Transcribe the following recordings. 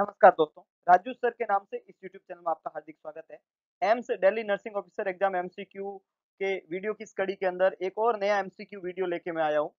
नमस्कार दोस्तों राजू सर के नाम से इस यूट्यूब चैनल में आपका हार्दिक स्वागत है AIIMS daily nursing officer exam MCQ के वीडियो की स्टडी के अंदर एक और नया एमसीक्यू वीडियो लेके मैं आया हूँ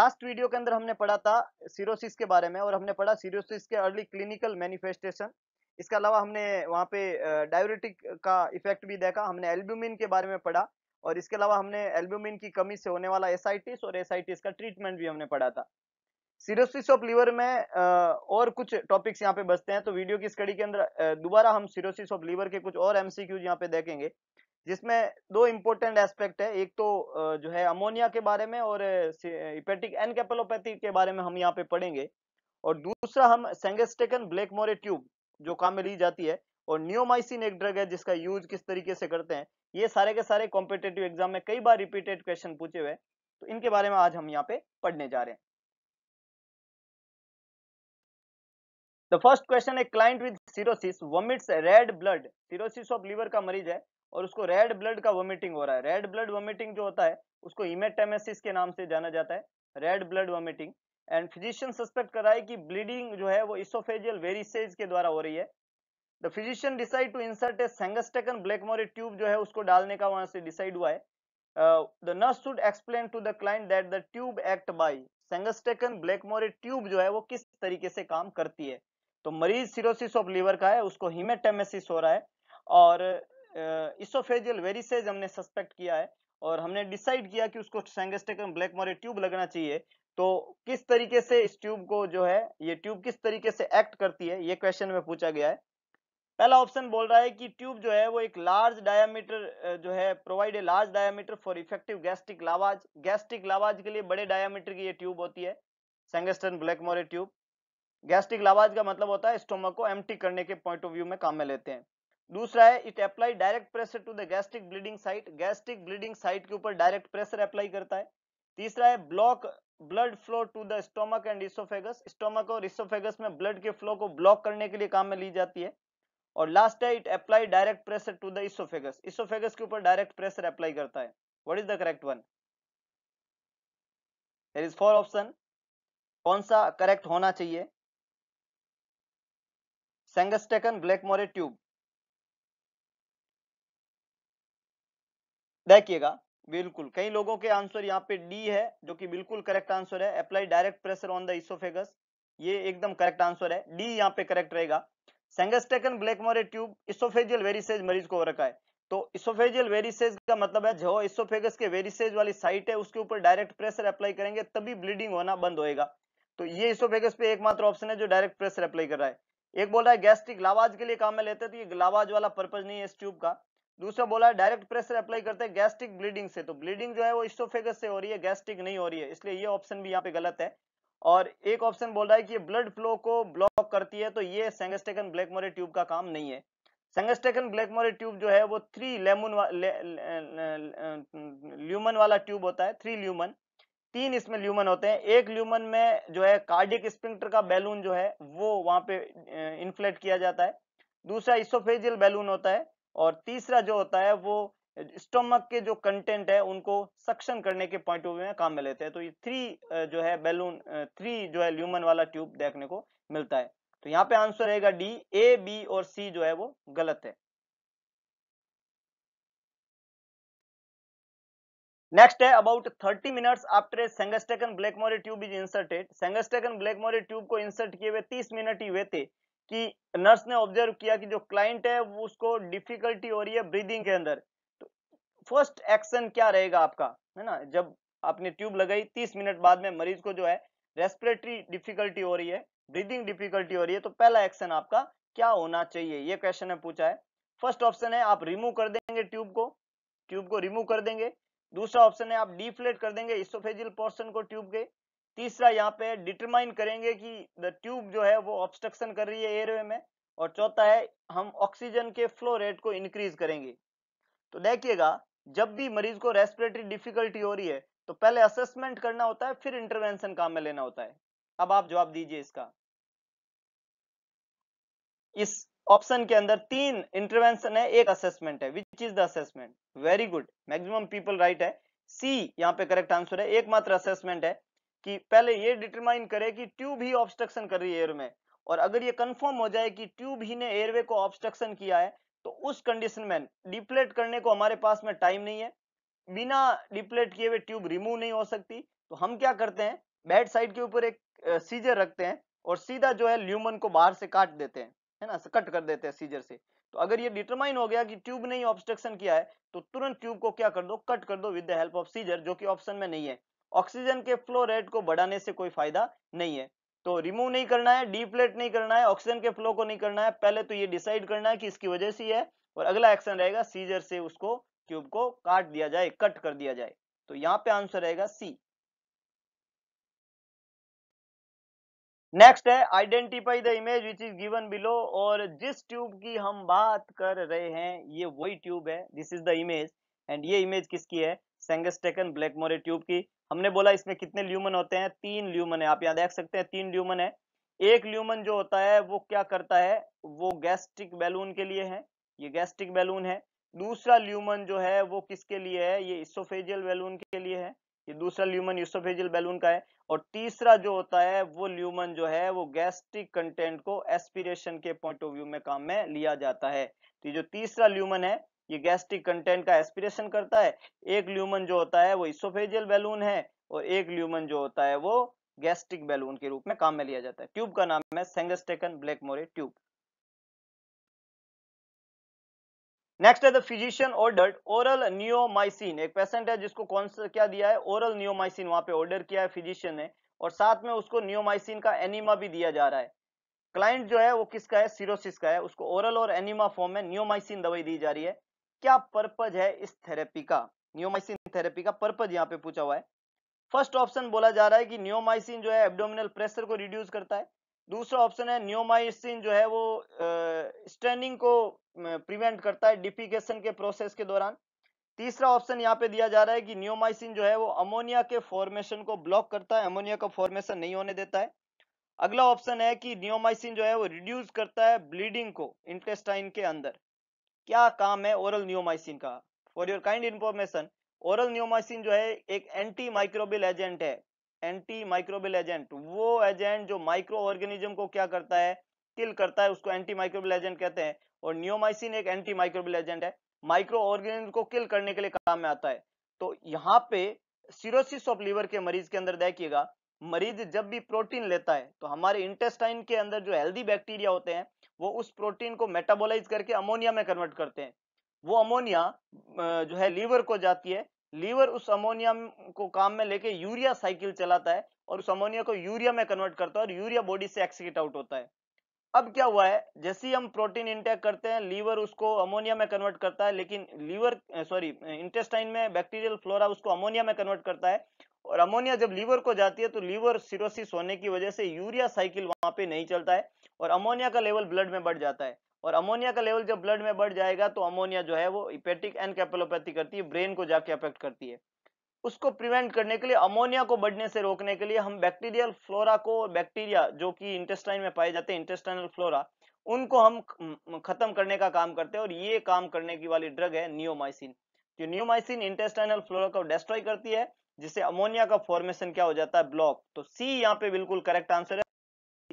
लास्ट वीडियो के अंदर हमने पढ़ा था सीरोसिस के बारे में और हमने पढ़ा सीरोसिस के अर्ली क्लिनिकल मैनिफेस्टेशन इसके अलावा हमने वहाँ पे डायबिटिक का इफेक्ट भी देखा हमने एल्ब्यूमिन के बारे में पढ़ा और इसके अलावा हमने एल्ब्यूमिन की कमी से होने वाला एस और एस का ट्रीटमेंट भी हमने पढ़ा था सिरोसिस ऑफ लीवर में और कुछ टॉपिक्स यहाँ पे बचते हैं तो वीडियो की स्टडी के अंदर दोबारा हम सिरोसिस ऑफ लीवर के कुछ और एमसीक्यूज यहाँ पे देखेंगे जिसमें दो इम्पोर्टेंट एस्पेक्ट है एक तो जो है अमोनिया के बारे में और इपेटिक एनकेपेलोपैथी के बारे में हम यहाँ पे पढ़ेंगे और दूसरा हम सेंगेस्टेकन मोरे ट्यूब जो काम में ली जाती है और नियोमाइसिन एक ड्रग है जिसका यूज किस तरीके से करते हैं ये सारे के सारे कॉम्पिटेटिव एग्जाम में कई बार रिपीटेड क्वेश्चन पूछे हुए हैं तो इनके बारे में आज हम यहाँ पे पढ़ने जा रहे हैं द फर्स्ट क्वेश्चन है client with cirrhosis vomits red blood cirrhosis of liver का मरीज है और उसको रेड ब्लड का वोमिटिंग हो रहा है रेड ब्लड वोमिटिंग जो होता है उसको इमेटेमेसिस के नाम से जाना जाता है red blood vomiting and physician suspect कर रहा है कि ब्लीडिंग जो है वो इसोफेजियल वेरिसेज के द्वारा हो रही है the physician decide to insert a Sengstaken Blakemore tube जो है उसको डालने का वहां से डिसाइड हुआ है the nurse should explain to the client that the tube act by Sengstaken Blakemore tube जो है वो किस तरीके से काम करती है तो मरीज सिरोसिस ऑफ लीवर का है उसको हिमेटेमेसिस हो रहा है और इसोफेजियल वेरिसेज हमने सस्पेक्ट किया है और हमने डिसाइड किया कि उसको सेंगेस्टेकम ब्लैक मोरे ट्यूब लगना चाहिए तो किस तरीके से इस ट्यूब को जो है ये ट्यूब किस तरीके से एक्ट करती है ये क्वेश्चन में पूछा गया है पहला ऑप्शन बोल रहा है कि ट्यूब जो है वो एक लार्ज डायामीटर जो है provide a large diameter for effective gastric lavage gastric lavage के लिए बड़े डायामीटर की ये ट्यूब होती है सेंगेस्टन मॉरे ट्यूब गैस्ट्रिक लावाज का मतलब होता है स्टोमक को एम्प्टी करने के पॉइंट ऑफ व्यू में काम में लेते हैं दूसरा है it apply direct pressure to the gastric bleeding site gastric bleeding site के ऊपर डायरेक्ट प्रेशर अप्लाई करता है तीसरा है block blood flow to the stomach and oesophagus stomach और इसोफेगस में ब्लड के फ्लो को ब्लॉक करने के लिए काम में ली जाती है और लास्ट है it apply direct pressure to the oesophagus oesophagus के ऊपर डायरेक्ट प्रेशर अप्लाई करता है what is the correct one there is four option कौन सा करेक्ट होना चाहिए Sangastecan ब्लैकमोरे ट्यूब देखिएगा बिल्कुल कई लोगों के आंसर यहाँ पे डी है जो कि बिल्कुल करेक्ट आंसर है apply direct pressure on the oesophagus ये एकदम करेक्ट आंसर है डी यहाँ पे करेक्ट रहेगा सेंगस्टेकन ब्लैकमोरे ट्यूब इसोफेजियल वेरिसेज मरीज को हो रखा है तो इसोफेजियल वेरिसेज का मतलब है जो इसोफेगस के वेरिसेज वाली साइट है उसके ऊपर डायरेक्ट प्रेशर अप्लाई करेंगे तभी ब्लीडिंग होना बंद होएगा तो ये इसोफेगस पे एकमात्र ऑप्शन है जो डायरेक्ट प्रेशर अप्लाई कर रहा है एक बोल रहा है गैस्ट्रिक लावाज के लिए काम में लेते तो ये लावाज वाला पर्पज नहीं है इस ट्यूब का दूसरा बोला है डायरेक्ट प्रेशर अप्लाई करते हैं गैस्ट्रिक ब्लीडिंग से तो ब्लीडिंग जो है वो इस्टोफेगस से हो रही है गैस्ट्रिक नहीं हो रही है इसलिए ये ऑप्शन भी यहाँ पे गलत है और एक ऑप्शन बोल रहा है कि ब्लड फ्लो को ब्लॉक करती है तो ये सेंगस्टेकन ब्लैकमोरे ट्यूब का काम नहीं है सेंगस्टेकन ब्लैकमोरे ट्यूब जो है वो थ्री लेमन वा, ल्यूमन वाला ट्यूब होता है थ्री ल्यूमन तीन इसमें ल्यूमन होते हैं एक ल्यूमन में जो है कार्डिक स्प्रिंक्टर का बैलून जो है वो वहां पे इन्फ्लेट किया जाता है दूसरा इसोफेजियल बैलून होता है और तीसरा जो होता है वो स्टोमक के जो कंटेंट है उनको सक्शन करने के पॉइंट ऑफ व्यू में काम में लेते हैं तो ये थ्री जो है बैलून थ्री जो है ल्यूमन वाला ट्यूब देखने को मिलता है तो यहाँ पे आंसर रहेगा डी ए बी और सी जो है वो गलत है नेक्स्ट है about 30 minutes after a black Blakemore tube is inserted Sengstaken मोरी ट्यूब को इंसर्ट किए हुए 30 मिनट ही हुए थे कि नर्स ने ऑब्जर्व किया कि जो क्लाइंट है वो उसको डिफिकल्टी हो रही है ब्रीदिंग के अंदर तो फर्स्ट एक्शन क्या रहेगा आपका है ना जब आपने ट्यूब लगाई 30 मिनट बाद में मरीज को जो है रेस्पिरेटरी डिफिकल्टी हो रही है ब्रीदिंग डिफिकल्टी हो रही है तो पहला एक्शन आपका क्या होना चाहिए ये क्वेश्चन है पूछा है फर्स्ट ऑप्शन है आप रिमूव कर देंगे ट्यूब को ट्यूब को रिमूव कर देंगे दूसरा ऑप्शन है आप डीफ्लेट कर देंगे इसोफेजियल पोर्शन को ट्यूब के तीसरा यहाँ पे डिटरमाइन करेंगे कि द ट्यूब जो है वो ऑब्स्ट्रक्शन कर रही है एयरवे में और चौथा है हम ऑक्सीजन के फ्लो रेट को इंक्रीज करेंगे तो देखिएगा जब भी मरीज को रेस्पिरेटरी डिफिकल्टी हो रही है तो पहले असेसमेंट करना होता है फिर इंटरवेंशन काम में लेना होता है अब आप जवाब दीजिए इसका इस ऑप्शन के अंदर तीन इंटरवेंशन है एक असेसमेंट है which is the assessment very good maximum people right है सी यहाँ पे करेक्ट आंसर है एकमात्र असेसमेंट है कि पहले ये डिटरमाइन करे कि ट्यूब ही ऑब्स्ट्रक्शन कर रही है एयर में और अगर ये कंफर्म हो जाए कि ट्यूब ही ने एयरवे को ऑब्स्ट्रक्शन किया है तो उस कंडीशन में डिप्लेट करने को हमारे पास में टाइम नहीं है बिना डिप्लेट किए हुए ट्यूब रिमूव नहीं हो सकती तो हम क्या करते हैं बेड साइड के ऊपर एक सीजर रखते हैं और सीधा जो है ल्यूमन को बाहर से काट देते हैं है ना कट कर देते हैं सीजर से तो अगर ये डिटरमाइन हो गया कि ट्यूब ने ही ऑब्स्ट्रक्शन किया है तो तुरंत ट्यूब को क्या कर दो कट कर दो with the help of scissor जो कि ऑप्शन में नहीं है ऑक्सीजन के फ्लो रेट को बढ़ाने से कोई फायदा नहीं है तो रिमूव नहीं करना है डीप्लेट नहीं करना है ऑक्सीजन के फ्लो को नहीं करना है पहले तो ये डिसाइड करना है कि इसकी वजह से है और अगला एक्शन रहेगा सीजर से उसको ट्यूब को काट दिया जाए कट कर दिया जाए तो यहाँ पे आंसर रहेगा सी नेक्स्ट है identify the image which is given below और जिस ट्यूब की हम बात कर रहे हैं ये वही ट्यूब है this is the image and ये इमेज किसकी है सेंगस्टेकन मोरे ट्यूब की हमने बोला इसमें कितने ल्यूमन होते हैं तीन ल्यूमन है आप यहाँ देख सकते हैं तीन ल्यूमन है एक ल्यूमन जो होता है वो क्या करता है वो गैस्ट्रिक बैलून के लिए है ये गैस्ट्रिक बैलून है दूसरा ल्यूमन जो है वो किसके लिए है ये इसोफेजियल बैलून के लिए है ये दूसरा ल्यूमन यूसोफेजियल बैलून का है और तीसरा जो होता है वो ल्यूमन जो है वो गैस्ट्रिक कंटेंट को एस्पिरेशन के पॉइंट ऑफ व्यू में काम में लिया जाता है तो ये जो तीसरा ल्यूमन है ये गैस्ट्रिक कंटेंट का एस्पिरेशन करता है एक ल्यूमन जो होता है वो इसोफेजियल बैलून है और एक ल्यूमन जो होता है वो गैस्ट्रिक बैलून के रूप में काम में लिया जाता है ट्यूब का नाम है Sengstaken Blakemore tube next है the physician ordered oral neomycin एक पेशेंट है जिसको कौन सा क्या दिया है ओरल नियोमाइसिन वहां पे ऑर्डर किया है फिजिशियन ने और साथ में उसको नियोमाइसिन का एनिमा भी दिया जा रहा है क्लाइंट जो है वो किसका है सीरोसिस का है उसको ओरल और एनिमा फॉर्म में न्योमाइसिन दवाई दी जा रही है क्या पर्पज है इस थेरेपी का न्योमाइसिन थेरेपी का पर्पज यहाँ पे पूछा हुआ है फर्स्ट ऑप्शन बोला जा रहा है कि न्योमाइसिन जो है एब्डोमिनल प्रेशर को रिड्यूस करता है दूसरा ऑप्शन है न्योमाइसिन जो है वो स्टेनिंग को प्रिवेंट करता है डिफिकेशन के प्रोसेस के दौरान तीसरा ऑप्शन यहाँ पे दिया जा रहा है कि न्योमाइसिन जो है वो अमोनिया के फॉर्मेशन को ब्लॉक करता है अमोनिया का फॉर्मेशन नहीं होने देता है अगला ऑप्शन है कि न्योमाइसिन जो है वो रिड्यूस करता है ब्लीडिंग को इंटेस्टाइन के अंदर क्या काम है ओरल न्योमाइसिन का for your kind information oral neomycin जो है एक एंटी माइक्रोबियल एजेंट है एंटी माइक्रोबियल एजेंट वो एजेंट जो माइक्रो ऑर्गेनिज्म को क्या करता है किल करता है उसको एंटी माइक्रोबियल एजेंट कहते हैं और नियोमाइसिन एक एंटी माइक्रोबियल एजेंट है माइक्रो ऑर्गेनिज्म को किल करने के लिए काम में आता है तो यहाँ पे सिरोसिस ऑफ लीवर के मरीज के अंदर देखिएगा मरीज जब भी प्रोटीन लेता है तो हमारे इंटेस्टाइन के अंदर जो हेल्दी बैक्टीरिया होते हैं वो उस प्रोटीन को मेटाबोलाइज करके अमोनिया में कन्वर्ट करते हैं वो अमोनिया जो है लीवर को जाती है लीवर उस अमोनिया को काम में लेके यूरिया साइकिल चलाता है और उस अमोनिया को यूरिया में कन्वर्ट करता है और यूरिया बॉडी से एक्सिकेट आउट होता है अब क्या हुआ है जैसे ही हम प्रोटीन इंटेक करते हैं लीवर उसको अमोनिया में कन्वर्ट करता है लेकिन लीवर सॉरी इंटेस्टाइन में बैक्टीरियल फ्लोरा उसको अमोनिया में कन्वर्ट करता है और अमोनिया जब लीवर को जाती है तो लीवर सिरोसिस होने की वजह से यूरिया साइकिल वहां पे नहीं चलता है और अमोनिया का लेवल ब्लड में बढ़ जाता है और अमोनिया का लेवल जब ब्लड में बढ़ जाएगा तो अमोनिया जो है वो इपेटिक एन कैपेलोपैथी करती है ब्रेन को जाके अफेक्ट करती है उसको प्रिवेंट करने के लिए अमोनिया को बढ़ने से रोकने के लिए हम बैक्टीरियल फ्लोरा को बैक्टीरिया जो कि इंटेस्टाइन में पाए जाते हैं इंटेस्टाइनल फ्लोरा उनको हम खत्म करने का काम करते हैं और ये काम करने की वाली ड्रग है नियोमाइसिन जो नियोमाइसिन इंटेस्टाइनल फ्लोरा को डिस्ट्रॉय करती है जिससे अमोनिया का फॉर्मेशन क्या हो जाता है ब्लॉक तो सी यहाँ पे बिल्कुल करेक्ट आंसर है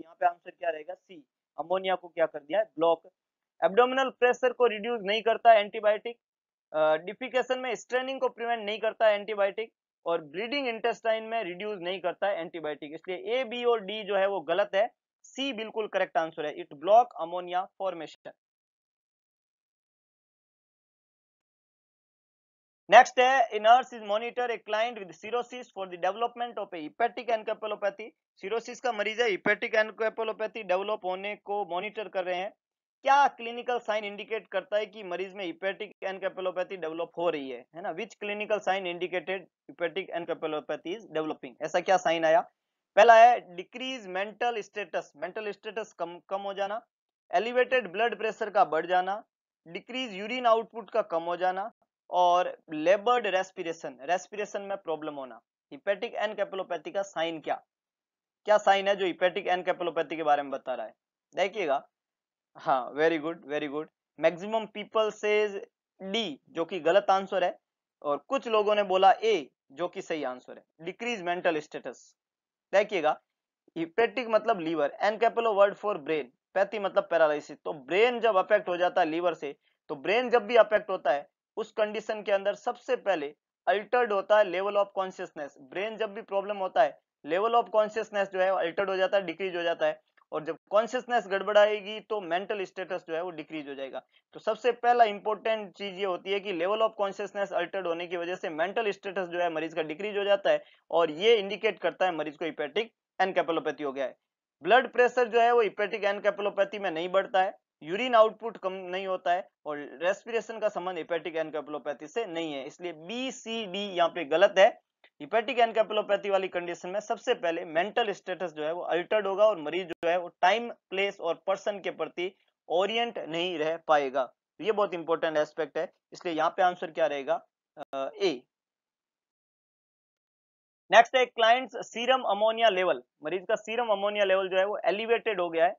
यहाँ पे आंसर क्या रहेगा सी अमोनिया को क्या कर दिया है ब्लॉक एब्डोमिनल प्रेशर को रिड्यूस नहीं करता एंटीबायोटिक डिफिकेशन में स्ट्रेनिंग को प्रिवेंट नहीं करता है एंटीबायोटिक और ब्रीडिंग इंटेस्टाइन में रिड्यूस नहीं करता है एंटीबायोटिक इसलिए ए बी और डी जो है वो गलत है सी बिल्कुल करेक्ट आंसर है it block ammonia formation Next, a nurse is monitor a client with cirrhosis for the development of a hepatic encephalopathy. Cirrhosis का मरीज है hepatic encephalopathy develop होने को मॉनिटर कर रहे हैं क्या क्लिनिकल साइन इंडिकेट करता है कि मरीज में हिपेटिक एनकेपेलोपैथी डेवलप हो रही है है ना which clinical sign indicated hepatic encephalopathy is developing ऐसा क्या साइन आया पहला है decrease mental status mental status कम कम हो जाना एलिवेटेड ब्लड प्रेशर का बढ़ जाना डिक्रीज यूरिन आउटपुट का कम हो जाना और लेबर्ड रेस्पिरेशन रेस्पिरेशन में प्रॉब्लम होना हिपेटिक एन कैपलोपैथी का साइन क्या क्या साइन है जो हिपेटिक एन कैपलोपैथी के बारे में बता रहा है देखिएगा हाँ very good very good maximum people says D जो कि गलत आंसर है और कुछ लोगों ने बोला ए जो कि सही आंसर है डिक्रीज मेंटल स्टेटस देखिएगा हिपेटिक मतलब liver encephalo word for brain pathy मतलब पैरालिसिस तो ब्रेन जब अफेक्ट हो जाता है लीवर से तो ब्रेन जब भी अफेक्ट होता है उस कंडीशन के अंदर सबसे पहले अल्टर्ड होता है लेवल ऑफ कॉन्शियसनेस ब्रेन जब भी प्रॉब्लम होता है लेवल ऑफ कॉन्शियसनेस जो है अल्टर्ड हो जाता है डिक्रीज हो जाता है और जब कॉन्शियसनेस गड़बड़ाएगी तो मेंटल स्टेटस जो है वो डिक्रीज हो जाएगा तो सबसे पहला इंपॉर्टेंट चीज ये होती है कि लेवल ऑफ कॉन्शियसनेस अल्टर्ड होने की वजह से मेंटल स्टेटस जो है मरीज का डिक्रीज हो जाता है और ये इंडिकेट करता है मरीज को इपेटिक एनकेपेलोपैथी हो गया है ब्लड प्रेशर जो है वो इपेटिक एनकेपेलोपैथी में नहीं बढ़ता है यूरिन आउटपुट कम नहीं होता है और रेस्पिरेशन का संबंध हिपेटिक एनकेपलोपैथी से नहीं है इसलिए बी सी डी यहाँ पे गलत है हिपेटिक एनकेपलोपैथी वाली कंडीशन में सबसे पहले मेंटल स्टेटस जो है वो अल्टर्ड होगा और मरीज जो है वो टाइम प्लेस और पर्सन के प्रति ओरिएंट नहीं रह पाएगा तो ये बहुत इंपॉर्टेंट एस्पेक्ट है इसलिए यहाँ पे आंसर क्या रहेगा ए नेक्स्ट है क्लाइंट्स सीरम अमोनिया लेवल मरीज का सीरम अमोनिया लेवल जो है वो एलिवेटेड हो गया है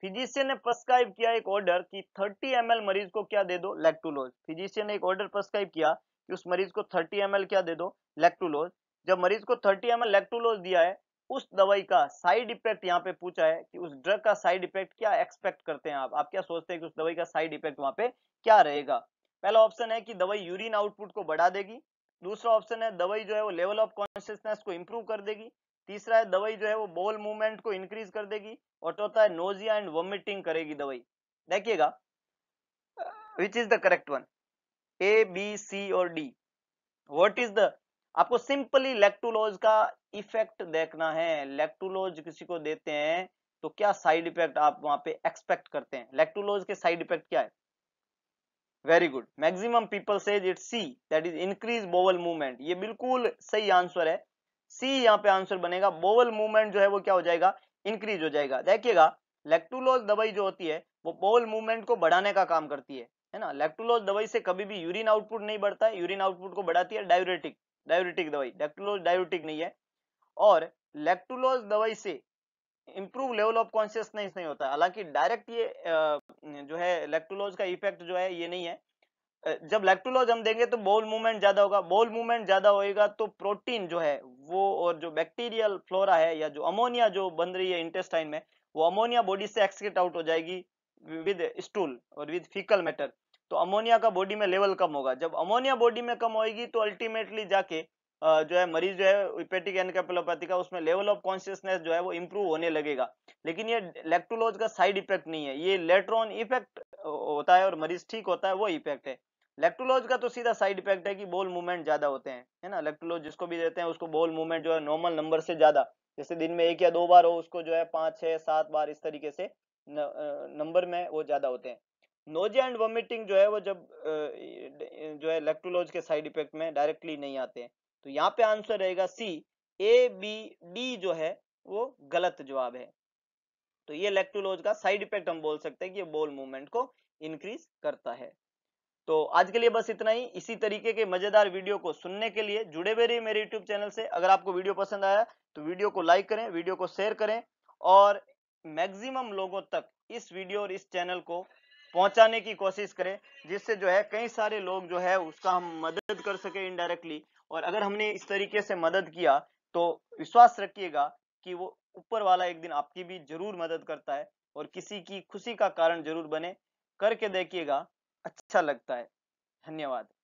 फिजिशियन ने प्रस्क्राइब किया एक ऑर्डर कि 30 एम मरीज को क्या दे दो लेक्टुलोज फिजिशियन ने एक ऑर्डर प्रस्क्राइब किया कि उस मरीज को 30 एम क्या दे दो लेक्टुलोज जब मरीज को 30 एम लेक्टुलोज दिया है उस दवाई का साइड इफेक्ट यहाँ पे पूछा है कि उस ड्रग का साइड इफेक्ट क्या एक्सपेक्ट करते हैं आप आप क्या सोचते हैं कि उस दवाई का साइड इफेक्ट वहाँ पे क्या रहेगा पहला ऑप्शन है कि दवाई यूरिन आउटपुट को बढ़ा देगी दूसरा ऑप्शन है दवाई जो है वो लेवल ऑफ कॉन्शियसनेस को इम्प्रूव कर देगी तीसरा है दवाई जो है वो बॉल मूवमेंट को इंक्रीज कर देगी और चौथा है नोजिया एंड वॉमिटिंग करेगी दवाई देखिएगा which is the correct one A B C और डी वॉट इज द आपको सिंपली लेक्टुलोज का इफेक्ट देखना है लेक्टुलोज किसी को देते हैं तो क्या साइड इफेक्ट आप वहां पे एक्सपेक्ट करते हैं लेक्टुलोज के साइड इफेक्ट क्या है very good maximum people says it C that is increase bowel movement ये बिल्कुल सही आंसर है सी यहाँ पे आंसर बनेगा बोवल मूवमेंट जो है वो क्या हो जाएगा इंक्रीज हो जाएगा देखिएगा लेक्टुलोज दवाई जो होती है वो बोवल मूवमेंट को बढ़ाने का काम करती है है ना लेक्टुलोज दवाई से कभी भी यूरिन आउटपुट नहीं बढ़ता है यूरिन आउटपुट को बढ़ाती है डायोरेटिक डायरेटिक दवाई लेक्टुलोज डायोरेटिक नहीं है और लेक्टुलोज दवाई से इंप्रूव लेवल ऑफ कॉन्शियसनेस नहीं होता हालांकि डायरेक्ट ये जो है लेक्टुलोज का इफेक्ट जो है ये नहीं है जब लैक्टुलोज हम देंगे तो बोल मूवमेंट ज्यादा होगा बोल मूवमेंट ज्यादा होएगा तो प्रोटीन जो है वो और जो बैक्टीरियल फ्लोरा है या जो अमोनिया जो बन रही है इंटेस्टाइन में वो अमोनिया बॉडी से एक्सक्रीट आउट हो जाएगी विद स्टूल और विद फीकल मैटर तो अमोनिया का बॉडी में लेवल कम होगा जब अमोनिया बॉडी में कम होगी तो अल्टीमेटली जाके जो है मरीज जो है इपेटिक एनकेपेलोपैथी का उसमें लेवल ऑफ कॉन्शियसनेस जो है वो इम्प्रूव होने लगेगा लेकिन ये लेक्टोलोज का साइड इफेक्ट नहीं है ये ऑन इफेक्ट होता है और मरीज ठीक होता है वो इफेक्ट है लेक्टोलॉज का तो सीधा साइड इफेक्ट है कि बोल मूवमेंट ज्यादा होते हैं है ना लेक्टोलोज जिसको भी देते हैं उसको बोल मूवमेंट जो है नॉर्मल नंबर से ज्यादा जैसे दिन में एक या दो बार हो उसको जो है पाँच छः सात बार इस तरीके से नंबर में वो ज्यादा होते हैं नोजिया एंड वॉमिटिंग जो है वो जब जो है लेक्टोलोज के साइड इफेक्ट में डायरेक्टली नहीं आते हैं तो यहाँ पे आंसर रहेगा सी ए बी डी जो है वो गलत जवाब है तो ये लेक्टुलोज का साइड इफेक्ट हम बोल सकते हैं कि ये बोल मूवमेंट को इंक्रीज करता है तो आज के लिए बस इतना ही इसी तरीके के मजेदार वीडियो को सुनने के लिए जुड़े हुए रहिए मेरे यूट्यूब चैनल से अगर आपको वीडियो पसंद आया तो वीडियो को लाइक करें वीडियो को शेयर करें और मैक्सिमम लोगों तक इस वीडियो और इस चैनल को पहुंचाने की कोशिश करें जिससे जो है कई सारे लोग जो है उसका हम मदद कर सके इनडायरेक्टली और अगर हमने इस तरीके से मदद किया तो विश्वास रखिएगा कि वो ऊपर वाला एक दिन आपकी भी जरूर मदद करता है और किसी की खुशी का कारण जरूर बने करके देखिएगा अच्छा लगता है धन्यवाद